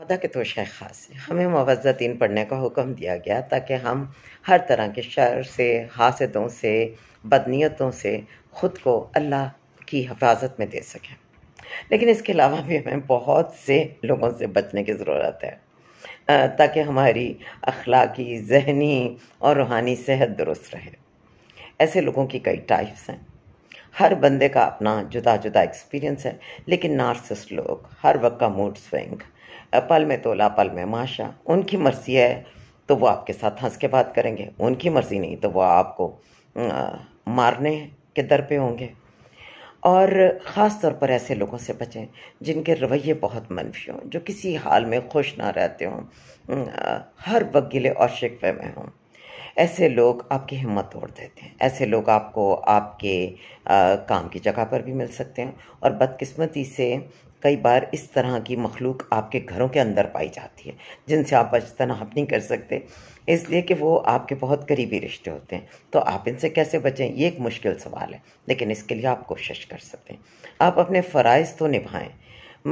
सौदा के तो शह खास है हमें मुवज़तीन पढ़ने का हुक्म दिया गया ताकि हम हर तरह के शर से हासदों से बदनीतों से ख़ुद को अल्लाह की हिफाजत में दे सकें लेकिन इसके अलावा भी हमें बहुत से लोगों से बचने की ज़रूरत है ताकि हमारी अखलाकी जहनी और रूहानी सेहत दुरुस्त रहे ऐसे लोगों की कई टाइप्स हैं हर बंदे का अपना जुदा जुदा एक्सपीरियंस है लेकिन नार्सिस लोग हर वक्त का मूड स्विंग पल में तोला पल में माशा उनकी मर्जी है तो वो आपके साथ हंस के बात करेंगे उनकी मर्जी नहीं तो वो आपको आ, मारने के दर पे होंगे और ख़ास तौर पर ऐसे लोगों से बचें जिनके रवैये बहुत मनफी हों जो किसी हाल में खुश ना रहते हों हर वक्त गिले और शिकवे में हों ऐसे लोग आपकी हिम्मत तोड़ देते हैं ऐसे लोग आपको आपके आ, काम की जगह पर भी मिल सकते हैं और बदकिस्मती से कई बार इस तरह की मखलूक आपके घरों के अंदर पाई जाती है जिनसे आप अजतनाब नहीं कर सकते इसलिए कि वो आपके बहुत करीबी रिश्ते होते हैं तो आप इनसे कैसे बचें ये एक मुश्किल सवाल है लेकिन इसके लिए आप कोशिश कर सकते हैं आप अपने फ़रज़ तो निभाएं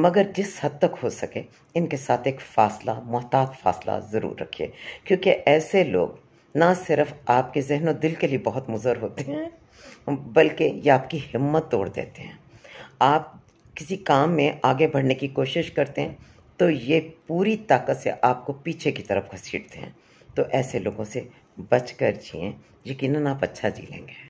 मगर जिस हद तक हो सके इनके साथ एक फ़ासला मोहतात फ़ासला ज़रूर रखिए क्योंकि ऐसे लोग ना सिर्फ आपके जहन और दिल के लिए बहुत मुज़र होते हैं बल्कि ये आपकी हिम्मत तोड़ देते हैं आप किसी काम में आगे बढ़ने की कोशिश करते हैं तो ये पूरी ताकत से आपको पीछे की तरफ घसीटते हैं तो ऐसे लोगों से बच कर जिएँ यकीन आप अच्छा जी लेंगे